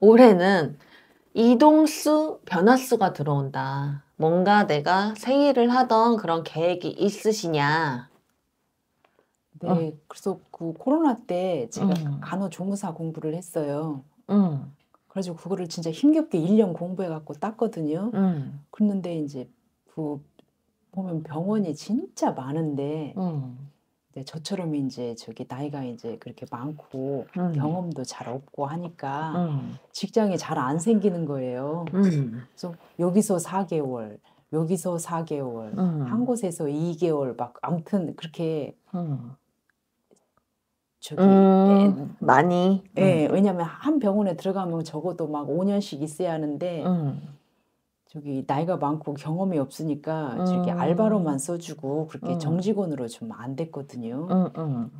올해는 이동수, 변화수가 들어온다. 뭔가 내가 생일을 하던 그런 계획이 있으시냐? 네, 어. 그래서 그 코로나 때 제가 음. 간호조무사 공부를 했어요. 음. 그래가 그거를 진짜 힘겹게 1년 공부해갖고 땄거든요. 음. 그랬데 이제 그 보면 병원이 진짜 많은데 음. 네, 저처럼 이제 저기 나이가 이제 그렇게 많고 음. 경험도 잘 없고 하니까 음. 직장이 잘 안 생기는 거예요. 음. 그래서 여기서 4개월, 여기서 4개월, 음. 한 곳에서 2개월 막 아무튼 그렇게 음. 저기 애, 음, 예. 많이 예, 왜냐면 한 병원에 들어가면 적어도 막 5년씩 있어야 하는데 저기 나이가 많고 경험이 없으니까 음. 저렇게 알바로만 음. 써주고 그렇게 음. 정직원으로 좀 안 됐거든요. 음, 음.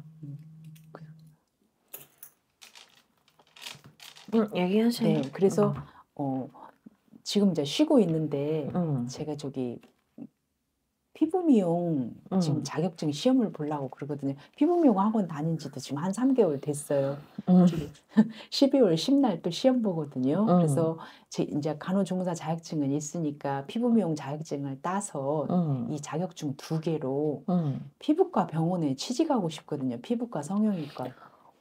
음, 얘기하세요. 네, 그래서 음. 어, 지금 이제 쉬고 있는데 음. 제가 저기 피부 미용 음. 지금 자격증 시험을 보려고 그러거든요. 피부 미용 학원 다닌 지도 지금 한 3개월 됐어요. 음. 12월 10날 또 시험 보거든요. 음. 그래서 제 이제 간호조무사 자격증은 있으니까 피부 미용 자격증을 따서 음. 이 자격증 두 개로 음. 피부과 병원에 취직하고 싶거든요. 피부과 성형외과.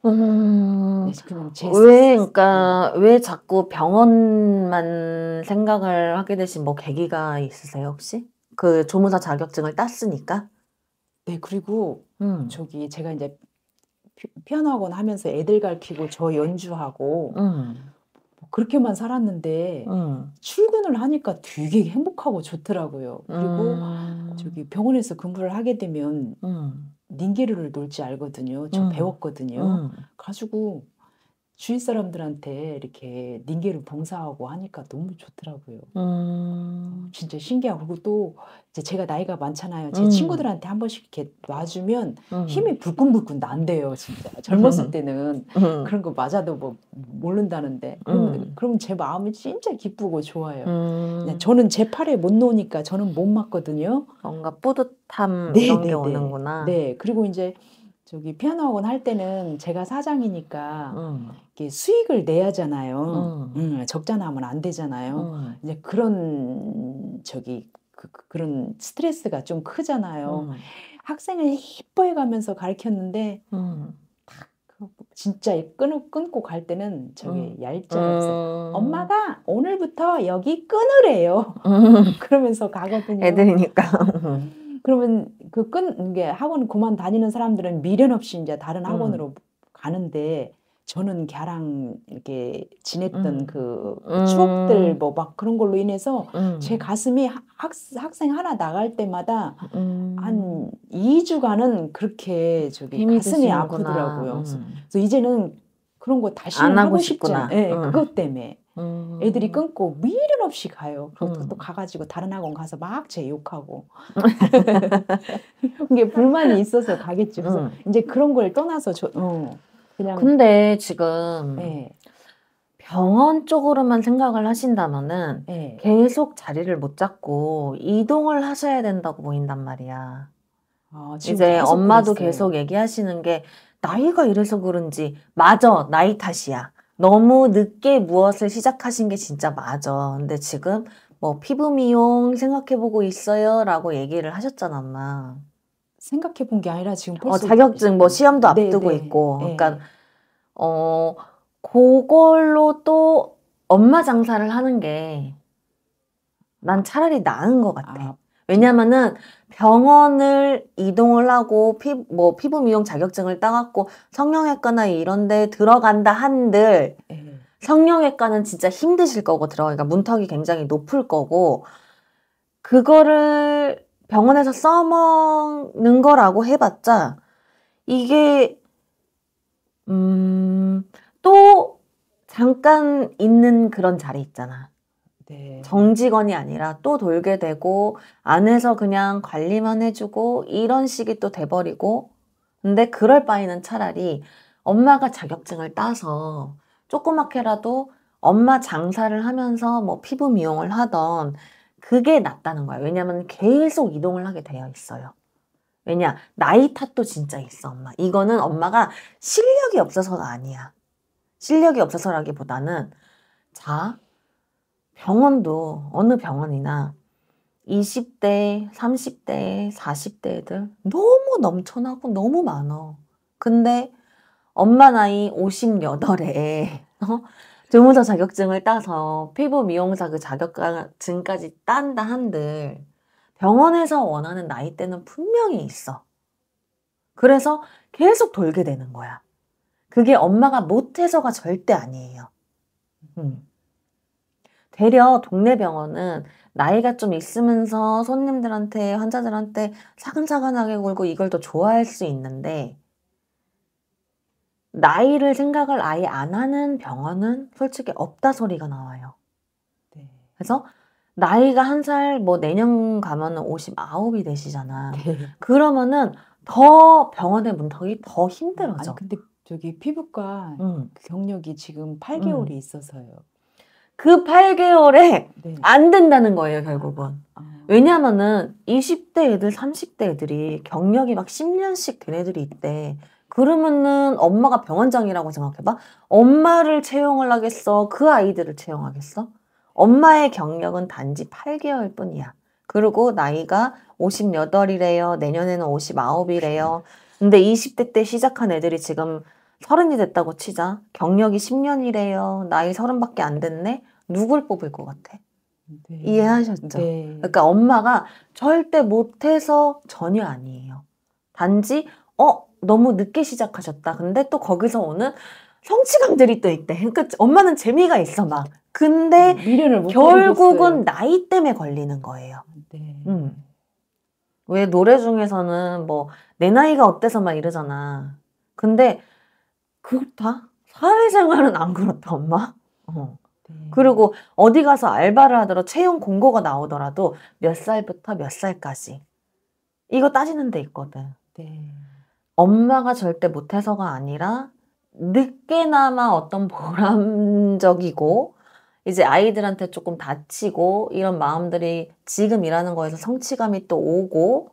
음, 네, 왜, 그니까왜 네. 자꾸 병원만 생각을 하게 되신 뭐 계기가 있으세요, 혹시? 그 조무사 자격증을 땄으니까. 네, 그리고 음. 저기 제가 이제 피, 피아노 학원 하면서 애들 가르치고 저 연주하고 음. 뭐 그렇게만 살았는데 음. 출근을 하니까 되게 행복하고 좋더라고요. 그리고 음. 저기 병원에서 근무를 하게 되면 음. 닌게르를 놀지 알거든요. 저 음. 배웠거든요. 음. 가지고 주위 사람들한테 이렇게 닝게를 봉사하고 하니까 너무 좋더라고요. 음. 진짜 신기하고 그리고 또 이제 제가 나이가 많잖아요. 제 음. 친구들한테 한 번씩 이렇게 놔주면 음. 힘이 불끈불끈 난대요, 진짜. 음. 젊었을 때는 음. 그런 거 맞아도 뭐 모른다는데 음. 그럼, 그제 마음이 진짜 기쁘고 좋아요. 저는 제 팔에 못 놓으니까 저는 못 맞거든요. 뭔가 뿌듯함 네, 이런 네, 게 네, 오는구나. 네, 그리고 이제 저기 피아노 학원 할 때는 제가 사장이니까 음. 이게 수익을 내야잖아요. 음. 음, 적자 나면 안 되잖아요. 이제 그런 저기 그, 그 런 스트레스가 좀 크잖아요. 학생을 이뻐해가면서 가르쳤는데 딱 진짜 끊, 끊고 갈 때는 저기 얄짤없어요. 어. 엄마가 오늘부터 여기 끊으래요. 그러면서 가거든요. 애들이니까. 그러면 그 끈, 이게 학원 그만 다니는 사람들은 미련 없이 이제 다른 음. 학원으로 음. 가는데 저는 걔랑 이렇게 지냈던 음. 그 음. 추억들 뭐 막 그런 걸로 인해서 음. 제 가슴이 학, 학생 하나 나갈 때마다 한 2주간은 그렇게 저기 가슴이 드시는구나. 아프더라고요. 그래서 이제는 그런 거 다시 안 하고 싶지 않아요. 네, 예, 어. 그것 때문에. 음. 애들이 끊고 미련 없이 가요. 그리고 음. 또 가가지고 다른 학원 가서 막 제 욕하고 이게 불만이 있어서 가겠지. 그래서 음. 이제 그런 걸 떠나서 저 어, 그냥. 근데 지금 네. 병원 쪽으로만 생각을 하신다면은 네. 계속 자리를 못 잡고 이동을 하셔야 된다고 보인단 말이야. 아, 이제 계속 엄마도 그랬어요. 계속 얘기하시는 게 나이가 이래서 그런지 마저 나이 탓이야. 너무 늦게 무엇을 시작하신 게 진짜 맞아. 근데 지금 뭐 피부 미용 생각해보고 있어요 라고 얘기를 하셨잖아, 엄마. 생각해본 게 아니라 지금 어, 벌써 어, 자격증 뭐 시험도 네, 앞두고 네 있고 예. 그러니까 네. 어 그걸로 또 엄마 장사를 하는 게 난 차라리 나은 것 같아. 아, 왜냐면은 병원을 이동을 하고 피, 뭐 피부 미용 자격증을 따갖고 성형외과나 이런데 들어간다 한들 예. 성형외과는 진짜 힘드실 거고 들어가니까 그러니까 문턱이 굉장히 높을 거고 그거를 병원에서 써먹는 거라고 해봤자 이게 음 또 잠깐 있는 그런 자리 있잖아. 네. 정직원이 아니라 또 돌게 되고 안에서 그냥 관리만 해주고 이런 식이 또 돼버리고 근데 그럴 바에는 차라리 엄마가 자격증을 따서 조그맣게라도 엄마 장사를 하면서 뭐 피부 미용을 하던 그게 낫다는 거예요. 왜냐면 계속 이동을 하게 되어 있어요. 왜냐 나이 탓도 진짜 있어 엄마. 이거는 엄마가 실력이 없어서가 아니야. 실력이 없어서라기보다는 자 병원도 어느 병원이나 20대, 30대, 40대 들 너무 넘쳐나고 너무 많아 근데 엄마 나이 58에 어? 조무사 자격증을 따서 피부 미용사 그 자격증까지 딴다 한들 병원에서 원하는 나이대는 분명히 있어. 그래서 계속 돌게 되는 거야. 그게 엄마가 못해서가 절대 아니에요. 음. 되려 동네 병원은 나이가 좀 있으면서 손님들한테 환자들한테 차근차근하게 굴고 이걸 더 좋아할 수 있는데 나이를 생각을 아예 안 하는 병원은 솔직히 없다 소리가 나와요. 네. 그래서 나이가 한 살 뭐 내년 가면은 59이 되시잖아. 네. 그러면은 더 병원의 문턱이 더 어, 힘들어져. 아니, 근데 저기 피부과 음. 그 경력이 지금 8개월이 음. 있어서요. 그 8개월에 네. 안 된다는 거예요, 결국은. 아. 왜냐면은 20대 애들, 30대 애들이 경력이 막 10년씩 된 애들이 있대. 그러면은 엄마가 병원장이라고 생각해봐. 엄마를 채용을 하겠어? 그 아이들을 채용하겠어? 엄마의 경력은 단지 8개월 뿐이야. 그리고 나이가 58이래요. 내년에는 59이래요. 근데 20대 때 시작한 애들이 지금 30이 됐다고 치자. 경력이 10년이래요. 나이 30밖에 안 됐네? 누굴 뽑을 것 같아? 네. 이해하셨죠? 네. 그러니까 엄마가 절대 못해서 전혀 아니에요. 단지 어 너무 늦게 시작하셨다. 근데 또 거기서 오는 성취감들이 또 있대. 그러니까 엄마는 재미가 있어 막. 근데 음, 결국은 나이 때문에 걸리는 거예요. 네. 음. 왜 노래 중에서는 뭐 내 나이가 어때서 막 이러잖아. 근데 그렇다? 사회생활은 안 그렇다 엄마. 어. 네. 그리고 어디 가서 알바를 하더라도 채용 공고가 나오더라도 몇 살부터 몇 살까지 이거 따지는 데 있거든. 네. 엄마가 절대 못해서가 아니라 늦게나마 어떤 보람적이고 이제 아이들한테 조금 다치고 이런 마음들이 지금 일하는 거에서 성취감이 또 오고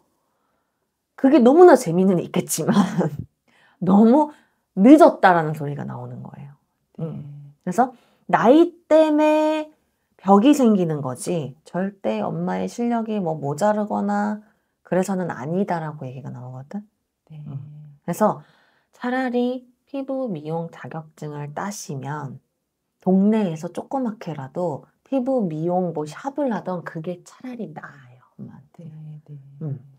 그게 너무나 재미는 있겠지만 너무 늦었다라는 소리가 나오는 거예요. 음. 네. 그래서 나이 때문에 벽이 생기는 거지 절대 엄마의 실력이 뭐 모자르거나 그래서는 아니다라고 얘기가 나오거든. 네. 음. 그래서 차라리 피부 미용 자격증을 따시면 동네에서 조그맣게라도 피부 미용 뭐 샵을 하던 그게 차라리 나아요 엄마한테. 네, 네. 음.